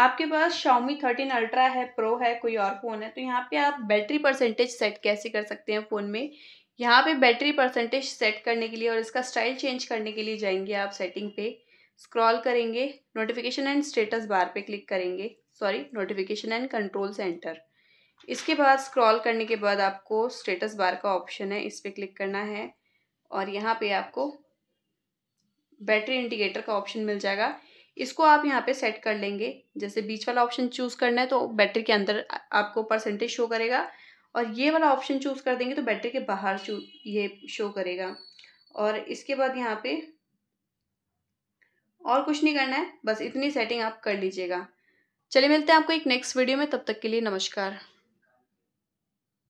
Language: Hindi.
आपके पास Xiaomi 13 अल्ट्रा है प्रो है कोई और फ़ोन है तो यहाँ पे आप बैटरी परसेंटेज सेट कैसे कर सकते हैं फ़ोन में यहाँ पे बैटरी परसेंटेज सेट करने के लिए और इसका स्टाइल चेंज करने के लिए जाएंगे आप सेटिंग पे स्क्रॉल करेंगे नोटिफिकेशन एंड स्टेटस बार पे क्लिक करेंगे sorry notification and control centre इसके बाद स्क्रॉल करने के बाद आपको स्टेटस बार का ऑप्शन है इस पर क्लिक करना है और यहाँ पे आपको बैटरी इंडिकेटर का ऑप्शन मिल जाएगा इसको आप यहाँ पे सेट कर लेंगे जैसे बीच वाला ऑप्शन चूज़ करना है तो बैटरी के अंदर आपको परसेंटेज शो करेगा और ये वाला ऑप्शन चूज़ कर देंगे तो बैटरी के बाहर ये शो करेगा और इसके बाद यहाँ पे और कुछ नहीं करना है बस इतनी सेटिंग आप कर लीजिएगा चलिए मिलते हैं आपको एक नेक्स्ट वीडियो में तब तक के लिए नमस्कार